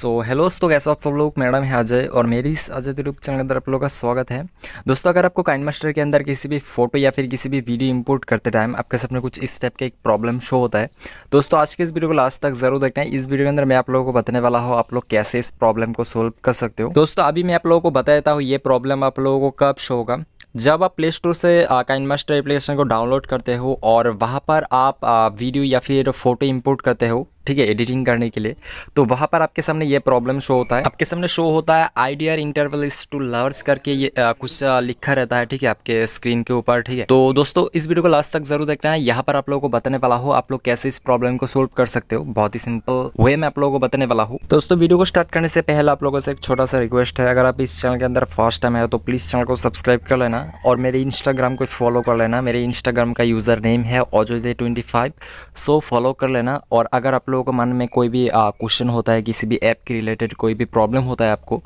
so hello दोस्तों कैसे आप सब लोग मैडम है अजय और मेरी इस अजय तिरुप चैनल के अंदर आप लोगों का स्वागत है दोस्तों अगर आपको काइन मास्टर के अंदर किसी भी फोटो या फिर किसी भी वीडियो इंपोर्ट करते टाइम आपके सामने कुछ इस टाइप का एक प्रॉब्लम शो होता है दोस्तों आज के इस वीडियो को लास्ट तक जरूर देखना है इस वीडियो के अंदर मैं आप लोगों को बताने वाला हूँ आप लोग कैसे इस प्रॉब्लम को सोल्व कर सकते हो दोस्तों अभी मैं आप लोगों को बता देता हूँ ये प्रॉब्लम आप लोगों को कब शो होगा जब आप प्ले स्टोर से काइन मास्टर एप्लीकेशन को डाउनलोड करते हो और वहाँ पर आप वीडियो या फिर फोटो इम्पोर्ट करते हो ठीक है एडिटिंग करने के लिए तो वहाँ पर आपके सामने ये प्रॉब्लम शो होता है आपके सामने शो होता है आइडियर इंटरवल टू लवर्स करके ये आ, कुछ लिखा रहता है ठीक है आपके स्क्रीन के ऊपर ठीक है तो दोस्तों इस वीडियो को लास्ट तक जरूर देखना है यहाँ पर आप लोगों को बताने वाला हो आप लोग कैसे इस प्रॉब्लम को सोल्व कर सकते हो बहुत ही सिंपल वे में आप लोगों को बताने वाला हूँ दोस्तों वीडियो को स्टार्ट करने से पहले आप लोगों से एक छोटा सा रिक्वेस्ट है अगर आप इस चैनल के अंदर फर्स्ट टाइम है तो प्लीज़ चैनल को सब्सक्राइब कर लेना और मेरे इंस्टाग्राम को फॉलो कर लेना मेरे इंस्टाग्राम का यूज़र नेम है ऑजोदे ट्वेंटी सो फॉलो कर लेना और अगर आप लोग लोगों के मन में कोई भी क्वेश्चन होता है किसी भी ऐप के रिलेटेड कोई भी प्रॉब्लम होता है आपको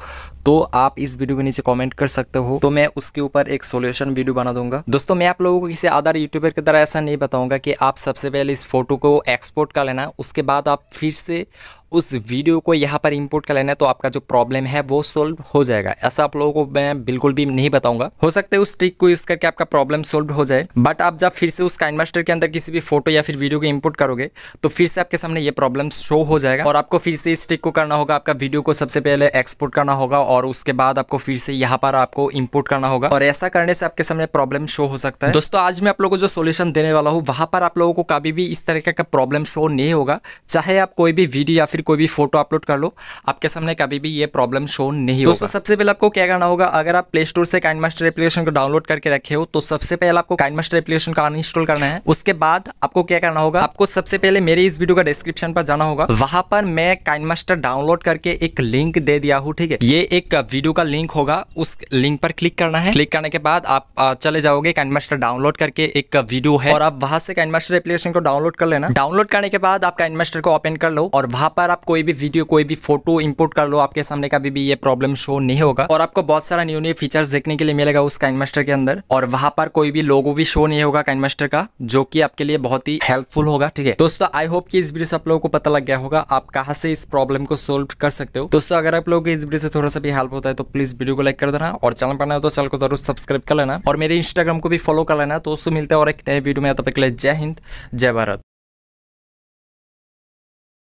तो आप इस वीडियो के नीचे कमेंट कर सकते हो तो मैं उसके ऊपर एक सॉल्यूशन वीडियो बना दूंगा दोस्तों मैं आप लोगों को किसी आधार यूट्यूबर की तरह ऐसा नहीं बताऊंगा कि आप सबसे पहले इस फोटो को एक्सपोर्ट कर लेना उसके बाद आप फिर से उस वीडियो को यहाँ पर इंपोर्ट कर लेना है तो आपका जो प्रॉब्लम है वो सोल्व हो जाएगा ऐसा आप लोगों को मैं बिल्कुल भी नहीं बताऊंगा हो सकता है उस ट्रिक को यूज करके आपका प्रॉब्लम सोल्व हो जाए बट आप जब फिर से उस काइन के अंदर किसी भी फोटो या फिर वीडियो को इम्पोर्ट करोगे तो फिर से आपके सामने ये प्रॉब्लम शो हो जाएगा और आपको फिर से इस ट्रिक को करना होगा आपका वीडियो को सबसे पहले एक्सपोर्ट करना होगा और उसके बाद आपको फिर से यहाँ पर आपको इम्पोर्ट करना होगा और ऐसा करने से आपके सामने प्रॉब्लम शो हो सकता है दोस्तों आज मैं आप लोगों को जो सोल्यूशन देने वाला हूँ वहां पर आप लोगों को कभी भी इस तरीके का प्रॉब्लम शो नहीं होगा चाहे आप कोई भी वीडियो या फिर फिर कोई भी फोटो अपलोड कर लो आपके सामने कभी भी ये प्रॉब्लम शो नहीं होगा दोस्तों सबसे पहले आपको क्या करना होगा अगर आप प्ले स्टोर से काइन मास्टर एप्लीकेशन को डाउनलोड करके रखे हो तो सबसे पहले आपको काइन मास्टर एप्लीकेशन का अनइंस्टॉल करना है उसके बाद आपको क्या करना होगा आपको सबसे पहले मेरे इस वीडियो का डिस्क्रिप्शन पर जाना होगा वहां पर मैं काइन मास्टर डाउनलोड करके एक लिंक दे दिया हूँ ठीक है ये एक वीडियो का लिंक होगा उस लिंक पर क्लिक करना है क्लिक करने के बाद आप चले जाओगे काइन मास्टर डाउनलोड करके एक वीडियो है और आप वहां से काइन मास्टर एप्लीकेशन को डाउनलोड कर लेना डाउनलोड करने के बाद आप काइन मास्टर को ओपन कर लो और वहां पर आप कोई भी वीडियो कोई भी फोटो इंपोर्ट कर लो आपके सामने कभी भी ये प्रॉब्लम शो नहीं होगा और आपको बहुत सारा न्यू न्यू फीचर्स देखने के लिए मिलेगा उस काइन मास्टर के अंदर और वहां पर कोई भी लोगो भी शो नहीं होगा काइन मास्टर का जो की आपके लिए बहुत ही हेल्पफुल होगा ठीक है दोस्तों आई होप की इस वीडियो से आप लोगों को पता लग गया होगा आप कहा से इस प्रॉब्लम को सोल्व कर सकते हो दोस्तों अगर आप लोगों को इस वीडियो से थोड़ा सा भी हेल्प होता है तो प्लीज वीडियो को लाइक कर देना और चैनल पर ना तो चैनल को जरूर सब्सक्राइब कर लेना और मेरे इंस्टाग्राम को भी फॉलो कर लेना दोस्तों मिलते हैं और एक नए वीडियो में तब तक जय हिंद जय भारत